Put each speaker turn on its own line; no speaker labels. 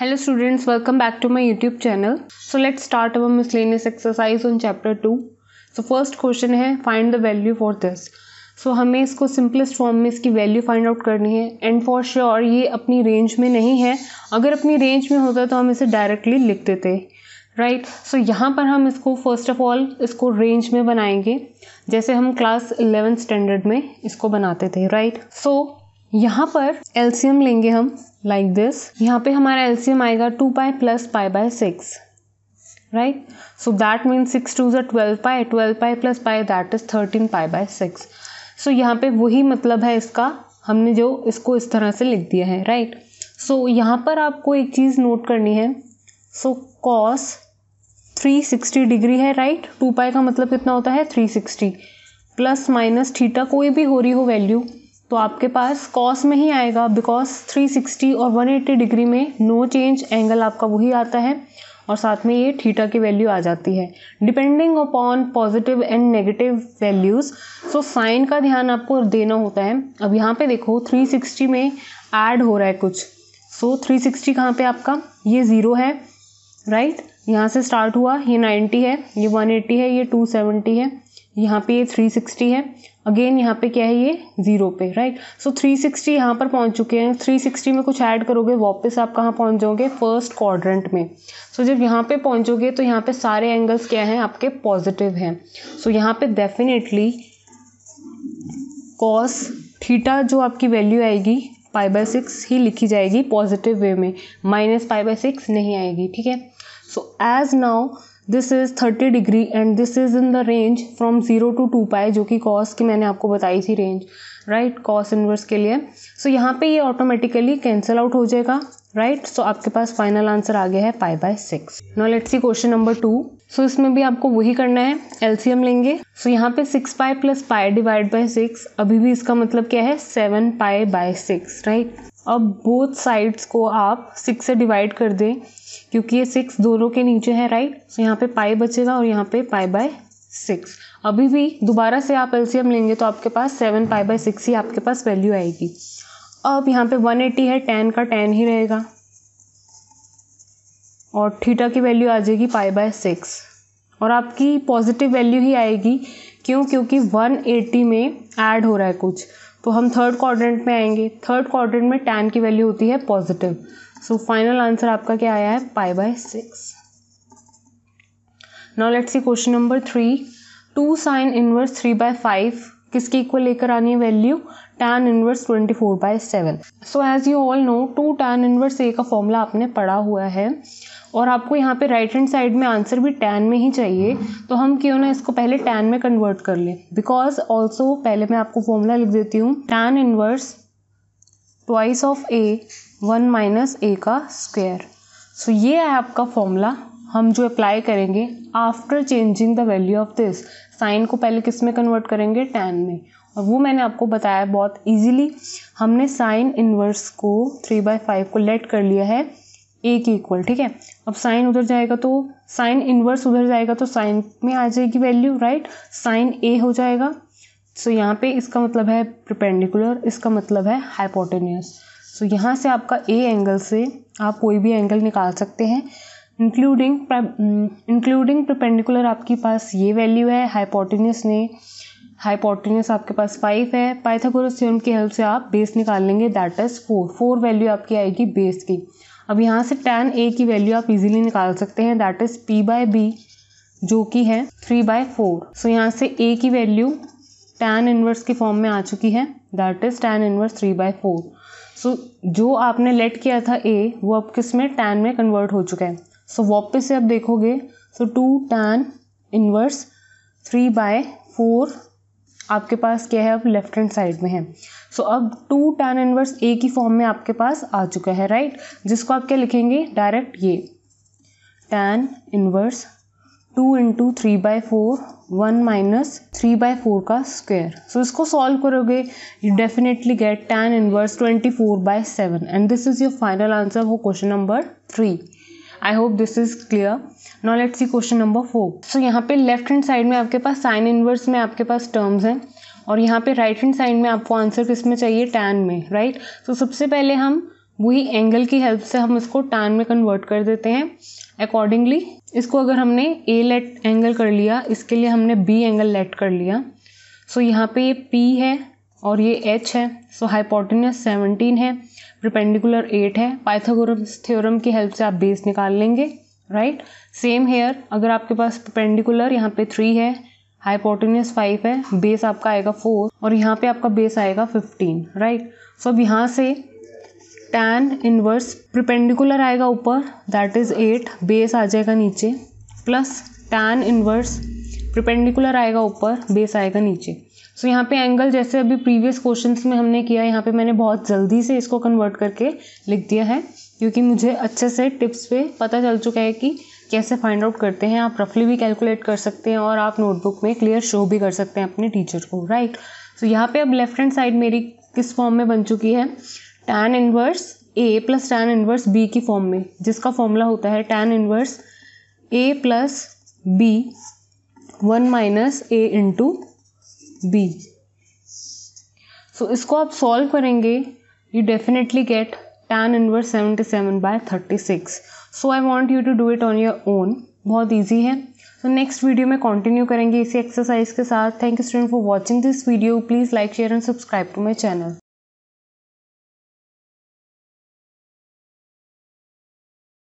Hello students welcome back to my YouTube channel so let's start our miscellaneous exercise on chapter two so first question है find the value for this so हमें इसको simplest form में इसकी value find out करनी है and for sure ये अपनी range में नहीं है अगर अपनी रेंज में होता तो हम इसे डायरेक्टली लिख देते राइट सो यहाँ पर हम इसको फर्स्ट ऑफ ऑल इसको रेंज में बनाएंगे जैसे हम क्लास इलेवन स्टैंडर्ड में इसको बनाते थे राइट right? सो so, यहाँ पर एल्सियम लेंगे हम लाइक दिस यहाँ पे हमारा एम आएगा two pi plus pi by six right so that means six two जो twelve pi twelve pi plus pi that is thirteen pi by six so यहाँ पे वही मतलब है इसका हमने जो इसको इस तरह से लिख दिया है राइट right? सो so, यहाँ पर आपको एक चीज़ नोट करनी है so cos three sixty degree है राइट टू पाई का मतलब कितना होता है three sixty plus minus theta कोई भी हो रही हो वैल्यू तो आपके पास कॉस में ही आएगा बिकॉज 360 और 180 डिग्री में नो चेंज एंगल आपका वही आता है और साथ में ये थीटा की वैल्यू आ जाती है depending upon positive and negative values so sine का ध्यान आपको देना होता है अब यहाँ पे देखो 360 में ऐड हो रहा है कुछ सो so, 360 सिक्सटी कहाँ पर आपका ये ज़ीरो है राइट right? यहाँ से स्टार्ट हुआ ये 90 है ये 180 है ये 270 है यहाँ पे ये 360 है अगेन यहाँ पे क्या है ये ज़ीरो पे राइट सो 360 यहाँ पर पहुँच चुके हैं 360 में कुछ ऐड करोगे वापस आप कहाँ पहुँच जाओगे फर्स्ट क्वाड्रेंट में सो so, जब यहाँ पे पहुँचोगे तो यहाँ पे सारे एंगल्स क्या हैं आपके पॉजिटिव हैं सो so, यहाँ पे डेफिनेटली कॉस थीटा जो आपकी वैल्यू आएगी पाई बाय सिक्स ही लिखी जाएगी पॉजिटिव वे में माइनस पाई बाय सिक्स नहीं आएगी ठीक है so as now this is thirty degree and this is in the range from zero to two pi जो कि कॉस की मैंने आपको बताई थी रेंज राइट कॉस इनवर्स के लिए सो so, यहाँ पे ये ऑटोमेटिकली कैंसिल आउट हो जाएगा राइट right? सो so, आपके पास फाइनल आंसर आ गया है pi by six no let's see question number two so इसमें भी आपको वही करना है एलसीएम लेंगे सो यहाँ पे सिक्स पाए प्लस पाए डिवाइड बाय सिक्स अभी भी इसका मतलब क्या है seven pi by six right अब बोथ साइड्स को आप सिक्स से डिवाइड कर दें क्योंकि ये सिक्स दोनों के नीचे है राइट सो so, यहाँ पे पाए बचेगा और यहाँ पे पाए बाय सिक्स अभी भी दोबारा से आप एलसीएम लेंगे तो आपके पास सेवन पाए बाय सिक्स ही आपके पास वैल्यू आएगी अब यहाँ पे वन एटी है टेन का टेन ही रहेगा और थीटा की वैल्यू आ जाएगी पाई बाय सिक्स और आपकी पॉजिटिव वैल्यू ही आएगी क्यों क्योंकि 180 में ऐड हो रहा है कुछ तो हम थर्ड क्वाड्रेंट में आएंगे थर्ड क्वाड्रेंट में टैन की वैल्यू होती है पॉजिटिव सो फाइनल आंसर आपका क्या आया है pi by six now let's see question number three two sine inverse three by five किसकी इक्वल लेकर आनी है value tan inverse twenty four by seven so as you all know two tan inverse A का formula आपने पढ़ा हुआ है और आपको यहाँ पे राइट हैंड साइड में आंसर भी टेन में ही चाहिए तो हम क्यों ना इसको पहले टेन में कन्वर्ट कर लें बिकॉज ऑल्सो पहले मैं आपको फॉर्मूला लिख देती हूँ tan inverse twice of A one minus A का स्क्वेयर सो ये है आपका फॉर्मूला हम जो अप्लाई करेंगे after changing the value of this sine को पहले किस में कन्वर्ट करेंगे टेन में और वो मैंने आपको बताया बहुत इजीली हमने साइन इनवर्स को थ्री बाय फाइव को लेट कर लिया है ए के इक्वल ठीक है अब साइन उधर जाएगा तो साइन इनवर्स उधर जाएगा तो साइन में आ जाएगी वैल्यू राइट साइन ए हो जाएगा सो so, यहाँ पे इसका मतलब है प्रपेंडिकुलर इसका मतलब है हाइपोटेनियस सो so, यहाँ से आपका ए एंगल से आप कोई भी एंगल निकाल सकते हैं इंक्लूडिंग इंक्लूडिंग प्रपेंडिकुलर आपके पास ये वैल्यू है हाइपोटेनियस ने हाइपोटेनियस आपके पास फाइव है पाइथागोरस थ्योरम की हेल्प से आप बेस निकाल लेंगे that is four four value आपकी आएगी बेस की अब यहाँ से tan a की वैल्यू आप इजीली निकाल सकते हैं that is p by B जो कि है थ्री बाय फोर सो यहाँ से a की वैल्यू tan इनवर्स के फॉर्म में आ चुकी है that is tan inverse three by four so जो आपने लेट किया था a वो अब किस में tan में कन्वर्ट हो चुका है सो so, वापस से आप देखोगे so two tan inverse three by four आपके पास क्या है अब लेफ्ट हैंड साइड में है सो so, अब टू टैन इनवर्स ए की फॉर्म में आपके पास आ चुका है राइट right? जिसको आप क्या लिखेंगे डायरेक्ट ये tan inverse two into three by four one minus three by four का स्क्वेयर सो इसको सॉल्व करोगे you definitely get tan inverse twenty four by seven and this is your final answer वो question number three I hope this is clear no let see question number four so यहाँ पे left hand side में आपके पास sine inverse में आपके पास terms हैं और यहाँ पे राइट हैंड साइड में आपको आंसर किस में चाहिए टैन में राइट right? सो so, सबसे पहले हम वही एंगल की हेल्प से हम उसको टैन में कन्वर्ट कर देते हैं अकॉर्डिंगली इसको अगर हमने ए लेट एंगल कर लिया इसके लिए हमने बी एंगल लेट कर लिया सो so, यहाँ पे ये पी है और ये एच है सो हाइपोटिनियस सेवनटीन है परपेंडिकुलर एट है पाइथागोरस थ्योरम की हेल्प से आप बेस निकाल लेंगे राइट सेम हेयर अगर आपके पास परपेंडिकुलर यहाँ पे थ्री है हाइपोटिनियस फाइव है बेस आपका आएगा फोर और यहाँ पे आपका बेस आएगा फिफ्टीन राइट सो अब यहाँ से टैन इनवर्स प्रिपेंडिकुलर आएगा ऊपर दैट इज़ एट बेस आ जाएगा नीचे प्लस टैन इनवर्स प्रिपेंडिकुलर आएगा ऊपर बेस आएगा नीचे सो so, यहाँ पे एंगल जैसे अभी प्रीवियस क्वेश्चन में हमने किया यहाँ पे मैंने बहुत जल्दी से इसको कन्वर्ट करके लिख दिया है क्योंकि मुझे अच्छे से टिप्स पे पता चल चुका है कि कैसे फाइंड आउट करते हैं आप रफली भी कैलकुलेट कर सकते हैं और आप नोटबुक में क्लियर शो भी कर सकते हैं अपने टीचर को राइट सो so, यहाँ पे अब लेफ्ट हैंड साइड मेरी किस फॉर्म में बन चुकी है tan inverse A plus tan inverse B की फॉर्म में जिसका फॉर्मूला होता है tan inverse A plus B one minus A into B so इसको आप सॉल्व करेंगे you definitely get tan inverse seventy seven by thirty six so I want you to do it on your own बहुत easy है तो next video में continue करेंगे इसी exercise के साथ thank you student for watching this video please like share and subscribe to my channel